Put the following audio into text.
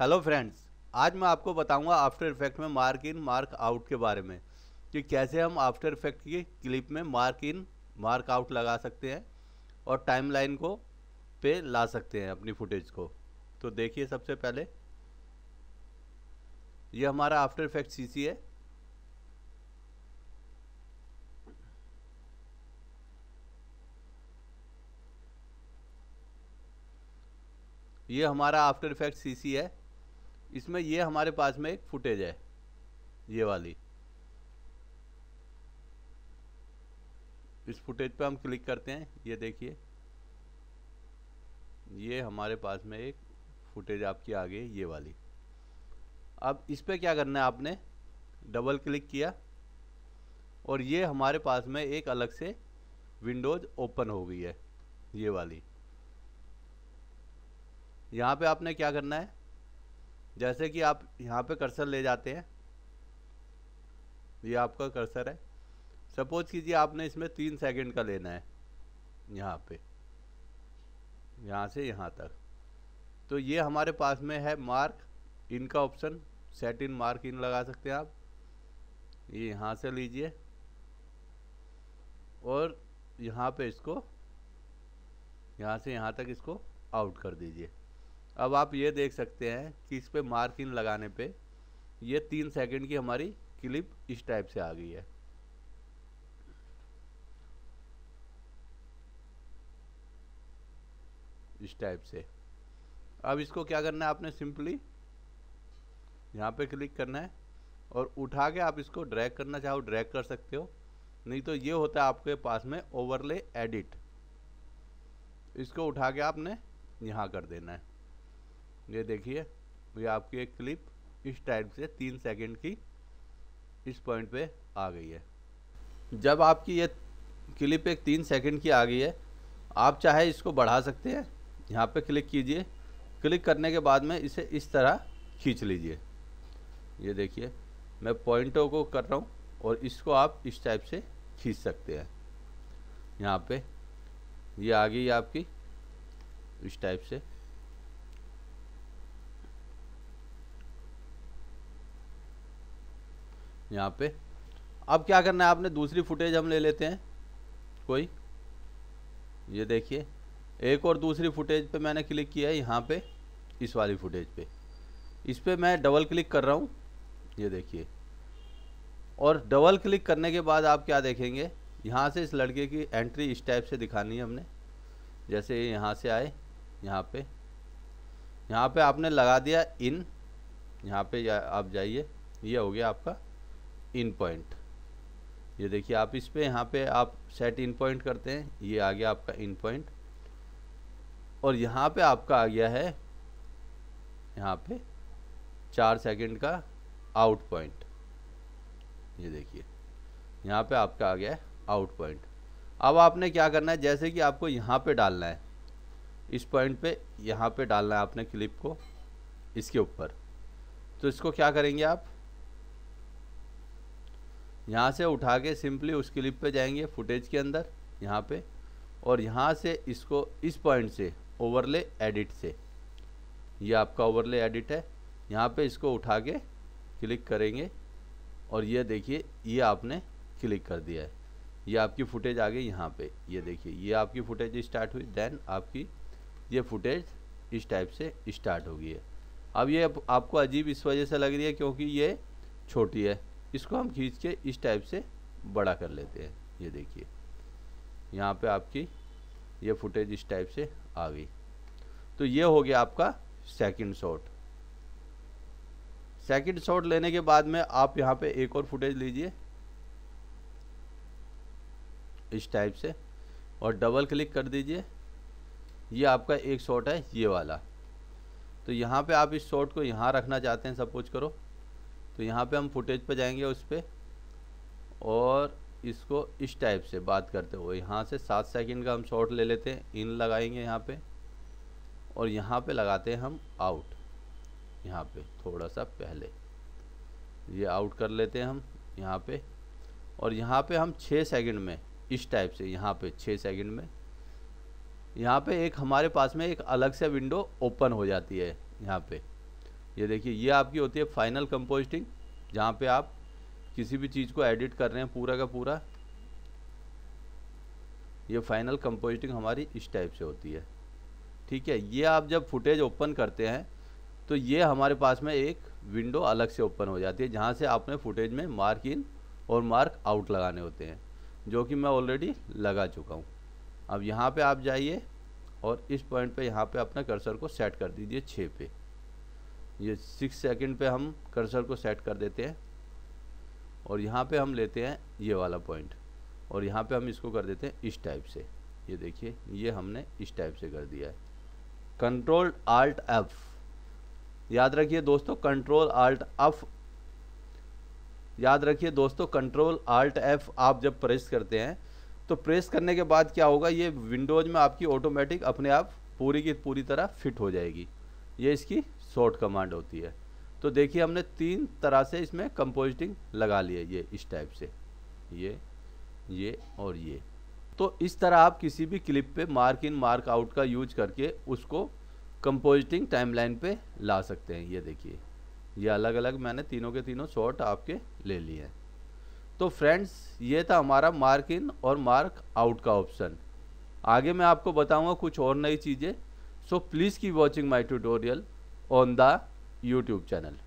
Hello friends आज मैं आपको बताऊंगा आफ्टर इफेक्ट में मार्क इन मार्क आउट के बारे में कि कैसे हम आफ्टर इफेक्ट की क्लिप में मार्क इन मार्क आउट लगा सकते हैं और टाइम लाइन को पे ला सकते हैं अपनी फुटेज को तो देखिए सबसे पहले ये हमारा आफ्टर इफेक्ट सीसी है ये हमारा आफ्टर इफेक्ट सीसी है इसमें ये हमारे पास में एक फुटेज है ये वाली इस फुटेज पे हम क्लिक करते हैं ये देखिए ये हमारे पास में एक फुटेज आपकी आ गई ये वाली अब इस पर क्या करना है आपने डबल क्लिक किया और ये हमारे पास में एक अलग से विंडोज ओपन हो गई है ये वाली यहाँ पे आपने क्या करना है जैसे कि आप यहाँ पे कर्सर ले जाते हैं ये आपका कर्सर है सपोज कीजिए आपने इसमें तीन सेकंड का लेना है यहाँ पे यहाँ से यहाँ तक तो ये हमारे पास में है मार्क इनका option set in mark in लगा सकते हैं आप ये यहाँ से लीजिए और यहाँ पे इसको यहाँ से यहाँ तक इसको आउट कर दीजिए अब आप ये देख सकते हैं कि इस पर मार्किंग लगाने पे ये तीन सेकंड की हमारी क्लिप इस टाइप से आ गई है इस टाइप से अब इसको क्या करना है आपने सिंपली यहाँ पे क्लिक करना है और उठा के आप इसको ड्रैग करना चाहो ड्रैग कर सकते हो नहीं तो ये होता है आपके पास में ओवरले एडिट इसको उठा के आपने यहाँ कर देना है ये देखिए ये आपकी एक क्लिप इस टाइप से तीन सेकंड की इस पॉइंट पे आ गई है जब आपकी ये क्लिप एक तीन सेकंड की आ गई है आप चाहे इसको बढ़ा सकते हैं यहाँ पे क्लिक कीजिए क्लिक करने के बाद में इसे इस तरह खींच लीजिए ये देखिए मैं पॉइंटों को कर रहा हूँ और इसको आप इस टाइप से खींच सकते हैं यहाँ पे ये आ गई आपकी इस टाइप से यहाँ पे अब क्या करना है आपने दूसरी फुटेज हम ले लेते हैं कोई ये देखिए एक और दूसरी फुटेज पे मैंने क्लिक किया है यहाँ पे इस वाली फुटेज पे इस पर मैं डबल क्लिक कर रहा हूँ ये देखिए और डबल क्लिक करने के बाद आप क्या देखेंगे यहाँ से इस लड़के की एंट्री इस टाइप से दिखानी है हमने जैसे यहाँ से आए यहाँ पे यहाँ पे आपने लगा दिया इन यहाँ पे आप जाइए ये हो गया आपका इन पॉइंट ये देखिए आप इस पे यहाँ पे आप सेट इन पॉइंट करते हैं ये आ गया आपका इन पॉइंट और यहाँ पे आपका आ गया है यहाँ पे चार सेकंड का आउट पॉइंट ये देखिए यहाँ पे आपका आ गया है आउट पॉइंट अब आपने क्या करना है जैसे कि आपको यहाँ पे डालना है इस पॉइंट पे यहाँ पे डालना है आपने क्लिप को इसके ऊपर तो इसको क्या करेंगे आप यहाँ से उठा के सिंपली उस क्लिप पे जाएंगे फुटेज के अंदर यहाँ पे और यहाँ से इसको इस पॉइंट से ओवरले एडिट से ये आपका ओवरले एडिट है यहाँ पे इसको उठा के क्लिक करेंगे और ये देखिए ये आपने क्लिक कर दिया है ये आपकी फुटेज आ गई यहाँ पे ये देखिए ये आपकी फुटेज स्टार्ट हुई देन आपकी ये फुटेज इस टाइप से स्टार्ट होगी है अब ये आपको अजीब इस वजह से लग रही है क्योंकि ये छोटी है इसको हम खींच के इस टाइप से बड़ा कर लेते हैं ये देखिए यहाँ पे आपकी ये फुटेज इस टाइप से आ गई तो ये हो गया आपका सेकंड शॉट सेकंड शॉट लेने के बाद में आप यहाँ पे एक और फुटेज लीजिए इस टाइप से और डबल क्लिक कर दीजिए ये आपका एक शॉट है ये वाला तो यहाँ पे आप इस शॉट को यहाँ रखना चाहते हैं सपोज करो तो यहाँ पे हम फुटेज पे जाएंगे उस पर और इसको इस टाइप से बात करते हुए यहाँ से सात सेकंड का हम शॉट ले लेते हैं इन लगाएंगे यहाँ पे और यहाँ पे लगाते हैं हम आउट यहाँ पे थोड़ा सा पहले ये आउट कर लेते हैं हम यहाँ पे और यहाँ पे हम छः सेकंड में इस टाइप से यहाँ पे छः सेकंड में यहाँ पे एक हमारे पास में एक अलग से विंडो ओपन हो जाती है यहाँ पर ये देखिए ये आपकी होती है फाइनल कंपोस्टिंग जहाँ पे आप किसी भी चीज़ को एडिट कर रहे हैं पूरा का पूरा ये फाइनल कंपोस्टिंग हमारी इस टाइप से होती है ठीक है ये आप जब फुटेज ओपन करते हैं तो ये हमारे पास में एक विंडो अलग से ओपन हो जाती है जहाँ से आपने फुटेज में मार्क इन और मार्क आउट लगाने होते हैं जो कि मैं ऑलरेडी लगा चुका हूँ अब यहाँ पे आप जाइए और इस पॉइंट पे यहाँ पे अपने कर्सर को सेट कर दीजिए छः पे ये सिक्स सेकंड पे हम कर्सर को सेट कर देते हैं और यहाँ पे हम लेते हैं ये वाला पॉइंट और यहाँ पे हम इसको कर देते हैं इस टाइप से ये देखिए ये हमने इस टाइप से कर दिया है कंट्रोल आल्ट एफ याद रखिए दोस्तों कंट्रोल आल्ट एफ याद रखिए दोस्तों कंट्रोल आल्ट एफ आप जब प्रेस करते हैं तो प्रेस करने के बाद क्या होगा ये विंडोज़ में आपकी ऑटोमेटिक अपने आप पूरी की पूरी तरह फिट हो जाएगी ये इसकी शॉर्ट कमांड होती है तो देखिए हमने तीन तरह से इसमें कंपोजिटिंग लगा लिया ये इस टाइप से ये ये और ये तो इस तरह आप किसी भी क्लिप पे मार्क इन मार्क आउट का यूज करके उसको कंपोजिटिंग टाइमलाइन पे ला सकते हैं ये देखिए ये अलग अलग मैंने तीनों के तीनों शॉट आपके ले लिए हैं तो फ्रेंड्स ये था हमारा मार्क इन और मार्क आउट का ऑप्शन आगे मैं आपको बताऊंगा कुछ और नई चीज़ें so please keep watching my tutorial on the YouTube channel.